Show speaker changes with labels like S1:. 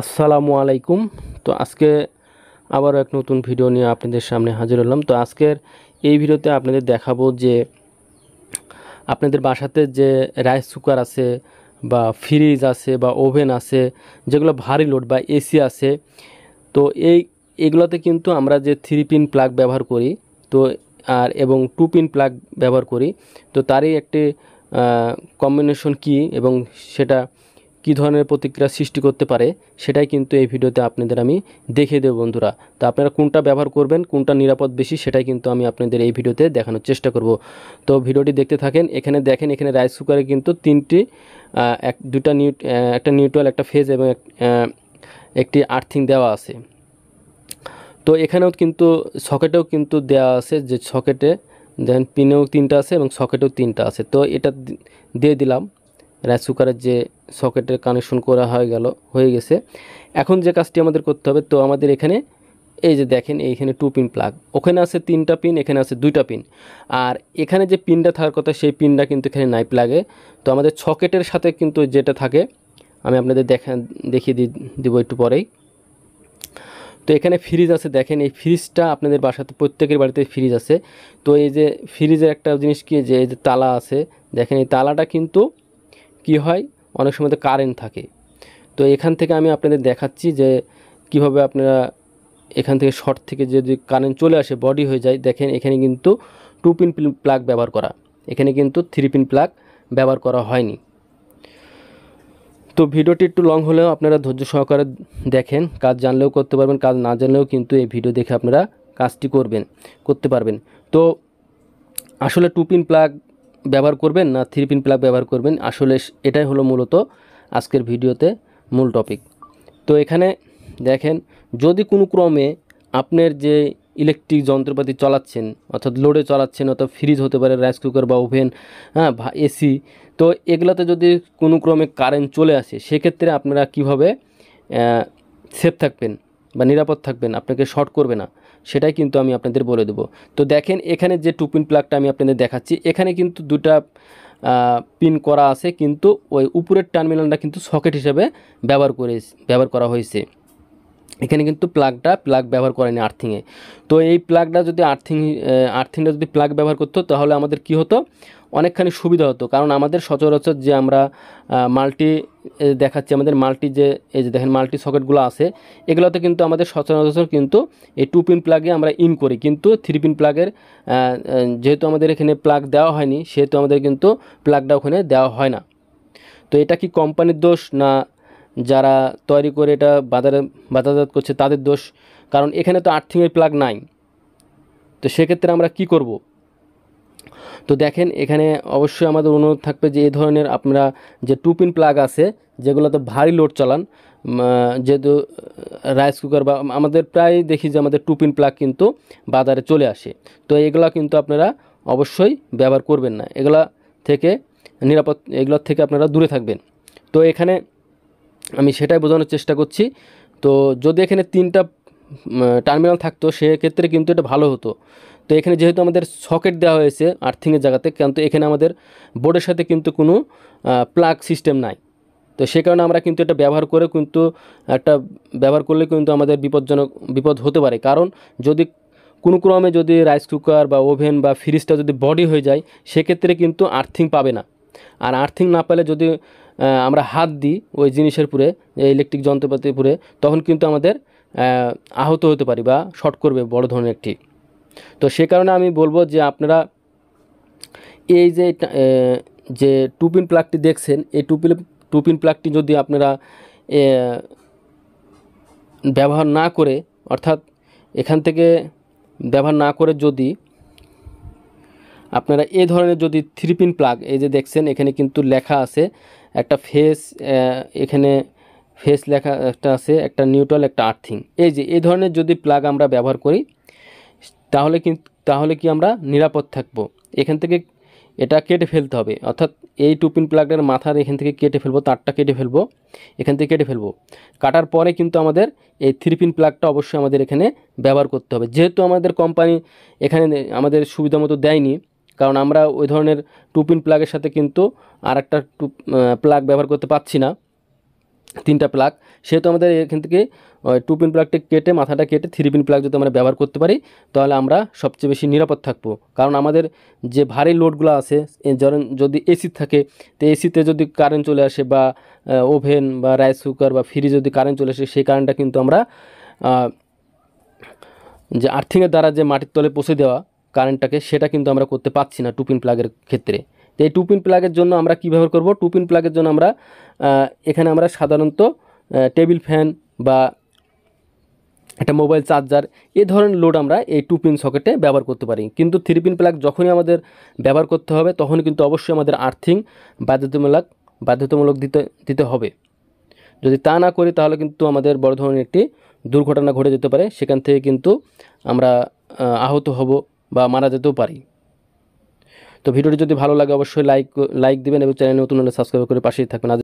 S1: আসসালামু আলাইকুম তো আজকে আবারও এক নতুন ভিডিও নিয়ে আপনাদের সামনে হাজির হলাম তো আজকের এই ভিডিওতে আপনাদের দেখাবো যে আপনাদের বাসাতে যে রাইস কুকার আছে বা ফ্রিজ আছে বা ওভেন আছে যেগুলো ভারী লোড বা এসি আছে তো এই এগুলোতে কিন্তু আমরা যে থ্রি পিন প্লাগ ব্যবহার করি তো আর এবং টু পিন প্লাগ ব্যবহার করি তো তারই একটি কম্বিনেশন কি এবং সেটা কি ধরনের প্রতিক্রিয়া সৃষ্টি করতে পারে সেটাই কিন্তু এই ভিডিওতে আপনাদের আমি দেখে দেব বন্ধুরা তো আপনারা কোনটা ব্যবহার করবেন কোনটা নিরাপদ বেশি সেটাই কিন্তু আমি আপনাদের এই ভিডিওতে দেখানোর চেষ্টা করব তো ভিডিওটি দেখতে থাকেন এখানে দেখেন এখানে রাইস কুকারে কিন্তু তিনটি এক দুটা নিউ একটা নিউট্রাল একটা ফেজ এবং একটি আর্থিং দেওয়া আছে তো এখানেও কিন্তু সকেটেও কিন্তু দেওয়া আছে যে সকেটে দেন পিনেও তিনটা আছে এবং সকেটেও তিনটা আছে তো এটা দিয়ে দিলাম রাইস কুকারের যে সকেটের কানেকশন করা হয়ে গেল হয়ে গেছে এখন যে কাজটি আমাদের করতে হবে তো আমাদের এখানে এই যে দেখেন এইখানে টু পিন প্লাগ ওখানে আছে তিনটা পিন এখানে আছে দুইটা পিন আর এখানে যে পিনটা থাকার কথা সেই পিনটা কিন্তু এখানে নাই প্লাগে তো আমাদের সকেটের সাথে কিন্তু যেটা থাকে আমি আপনাদের দেখা দেখিয়ে দেবো একটু পরেই তো এখানে ফ্রিজ আছে দেখেন এই ফ্রিজটা আপনাদের বাসাতে প্রত্যেকের বাড়িতে ফ্রিজ আছে তো এই যে ফ্রিজের একটা জিনিস কি যে এই যে তালা আছে দেখেন এই তালাটা কিন্তু কি হয় অনেক সময় তো কারেন্ট থাকে তো এখান থেকে আমি আপনাদের দেখাচ্ছি যে কিভাবে আপনারা এখান থেকে শর্ট থেকে যদি কারেন্ট চলে আসে বডি হয়ে যায় দেখেন এখানে কিন্তু টু পিন প্লাগ ব্যবহার করা এখানে কিন্তু থ্রি পিন প্লাগ ব্যবহার করা হয়নি তো ভিডিওটি একটু লং হলেও আপনারা ধৈর্য সহকারে দেখেন কাজ জানলেও করতে পারবেন কাজ না জানলেও কিন্তু এই ভিডিও দেখে আপনারা কাজটি করবেন করতে পারবেন তো আসলে টু পিন প্লাগ ব্যবহার করবেন না থ্রি পিন প্লাগ ব্যবহার করবেন আসলে এটাই হলো মূলত আজকের ভিডিওতে মূল টপিক তো এখানে দেখেন যদি কোনো ক্রমে আপনার যে ইলেকট্রিক যন্ত্রপাতি চালাচ্ছেন অর্থাৎ লোডে চালাচ্ছেন অর্থাৎ ফ্রিজ হতে পারে রাইস কুকার বা ওভেন হ্যাঁ এসি তো এগুলোতে যদি কোনো ক্রমে কারেন্ট চলে আসে সেক্ষেত্রে আপনারা কিভাবে সেফ থাকবেন বা নিরাপদ থাকবেন আপনাকে শর্ট করবে না সেটাই কিন্তু আমি আপনাদের বলে দেবো তো দেখেন এখানে যে টু পিন প্লাগটা আমি আপনাদের দেখাচ্ছি এখানে কিন্তু দুটা পিন করা আছে কিন্তু ওই উপরের টার্মিনালটা কিন্তু সকেট হিসেবে ব্যবহার করে ব্যবহার করা হয়েছে এখানে কিন্তু প্লাগটা প্লাগ ব্যবহার করেনি আর্থিংয়ে তো এই প্লাগটা যদি আর্থিং আর্থিংটা যদি প্লাগ ব্যবহার করতো তাহলে আমাদের কি হতো অনেকখানি সুবিধা হতো কারণ আমাদের সচরাচর যে আমরা মাল্টি দেখাচ্ছি আমাদের মাল্টি যে এই যে দেখেন মাল্টি সকেটগুলো আছে এগুলোতে কিন্তু আমাদের সচরাচর কিন্তু এই টু পিন প্লাগে আমরা ইন করি কিন্তু থ্রি পিন প্লাগের যেহেতু আমাদের এখানে প্লাগ দেওয়া হয়নি সেহেতু আমাদের কিন্তু প্লাগটা ওখানে দেওয়া হয় না তো এটা কি কোম্পানির দোষ না যারা তৈরি করে এটা বাজারে বাজারজাত করছে তাদের দোষ কারণ এখানে তো আর্থিংয়ের প্লাগ নাই তো সেক্ষেত্রে আমরা কি করব তো দেখেন এখানে অবশ্যই আমাদের অনুরোধ থাকবে যে এই ধরনের আপনারা যে টুপিন প্লাগ আছে যেগুলোতে ভারী লোড চালান যেহেতু রাইস কুকার বা আমাদের প্রায় দেখি যে আমাদের টুপিন প্লাগ কিন্তু বাজারে চলে আসে তো এগুলো কিন্তু আপনারা অবশ্যই ব্যবহার করবেন না এগুলা থেকে নিরাপদ এগুলোর থেকে আপনারা দূরে থাকবেন তো এখানে আমি সেটাই বোঝানোর চেষ্টা করছি তো যদি এখানে তিনটা টার্মিনাল থাকতো সেক্ষেত্রে কিন্তু এটা ভালো হতো তো এখানে যেহেতু আমাদের সকেট দেওয়া হয়েছে আর্থিংয়ের জায়গাতে কিন্তু এখানে আমাদের বোর্ডের সাথে কিন্তু কোনো প্লাগ সিস্টেম নাই তো সে কারণে আমরা কিন্তু এটা ব্যবহার করে কিন্তু একটা ব্যবহার করলে কিন্তু আমাদের বিপজ্জনক বিপদ হতে পারে কারণ যদি কোনো ক্রমে যদি রাইস কুকার বা ওভেন বা ফ্রিজটা যদি বডি হয়ে যায় সেক্ষেত্রে কিন্তু আর্থিং পাবে না আর আর্থিং না পেলে যদি আমরা হাত দিই ওই জিনিসের পুরে ইলেকট্রিক যন্ত্রপাতির পুরে তখন কিন্তু আমাদের আহত হতে পারি বা শর্ট করবে বড় ধরনের একটি তো সে কারণে আমি বলবো যে আপনারা এই যে যে টুপিন প্লাগটি দেখছেন এই টুপিন টুপিন প্লাগটি যদি আপনারা ব্যবহার না করে অর্থাৎ এখান থেকে ব্যবহার না করে যদি আপনারা এ ধরনের যদি থ্রি পিন প্লাগ এই যে দেখছেন এখানে কিন্তু লেখা আছে একটা ফেস এখানে ফেস লেখা একটা আছে একটা নিউট্রাল একটা আর্থিং এই যে এই ধরনের যদি প্লাগ আমরা ব্যবহার করি তাহলে কিন্তু তাহলে কি আমরা নিরাপদ থাকব এখান থেকে এটা কেটে ফেলতে হবে অর্থাৎ এই টু পিন প্লাগটার মাথার এখান থেকে কেটে ফেলবো তারটা কেটে ফেলবো এখান থেকে কেটে ফেলবো কাটার পরে কিন্তু আমাদের এই থ্রি পিন প্লাগটা অবশ্যই আমাদের এখানে ব্যবহার করতে হবে যেহেতু আমাদের কোম্পানি এখানে আমাদের সুবিধা মতো দেয়নি কারণ আমরা ওই ধরনের টুপিন প্লাগের সাথে কিন্তু আর একটা টুপ প্লাগ ব্যবহার করতে পাচ্ছি না তিনটা প্লাগ সেহেতু আমাদের এখান থেকে টু পিন প্লাগটি কেটে মাথাটা কেটে থ্রি পিন প্লাগ যদি আমরা ব্যবহার করতে পারি তাহলে আমরা সবচেয়ে বেশি নিরাপদ থাকবো কারণ আমাদের যে ভারী লোডগুলো আছে যেমন যদি এসি থাকে তো এসিতে যদি কারেন্ট চলে আসে বা ওভেন বা রাইস কুকার বা ফ্রিজ যদি কারেন্ট চলে আসে সেই কারেন্টটা কিন্তু আমরা যে আর্থিংয়ের দ্বারা যে মাটির তলে পৌঁছে দেওয়া কারেন্টটাকে সেটা কিন্তু আমরা করতে পাচ্ছি না টুপিন প্লাগের ক্ষেত্রে তো এই টুপিন প্লাগের জন্য আমরা কী ব্যবহার করবো টুপিন প্লাগের জন্য আমরা এখানে আমরা সাধারণত টেবিল ফ্যান বা একটা মোবাইল চার্জার এ ধরনের লোড আমরা এই টু পিন সকেটে ব্যবহার করতে পারি কিন্তু থ্রি পিন প্লাগ যখনই আমাদের ব্যবহার করতে হবে তখন কিন্তু অবশ্যই আমাদের আর্থিং বাধ্যতামূলক বাধ্যতামূলক দিতে দিতে হবে যদি তা না করি তাহলে কিন্তু আমাদের বড় ধরনের একটি দুর্ঘটনা ঘটে যেতে পারে সেখান থেকে কিন্তু আমরা আহত হব বা মারা যেতেও পারি তো ভিডিওটি যদি ভালো লাগে অবশ্যই লাইক লাইক দিবেন এবং চ্যানেল নতুন হলে সাবস্ক্রাইব করে পাশেই থাকবেন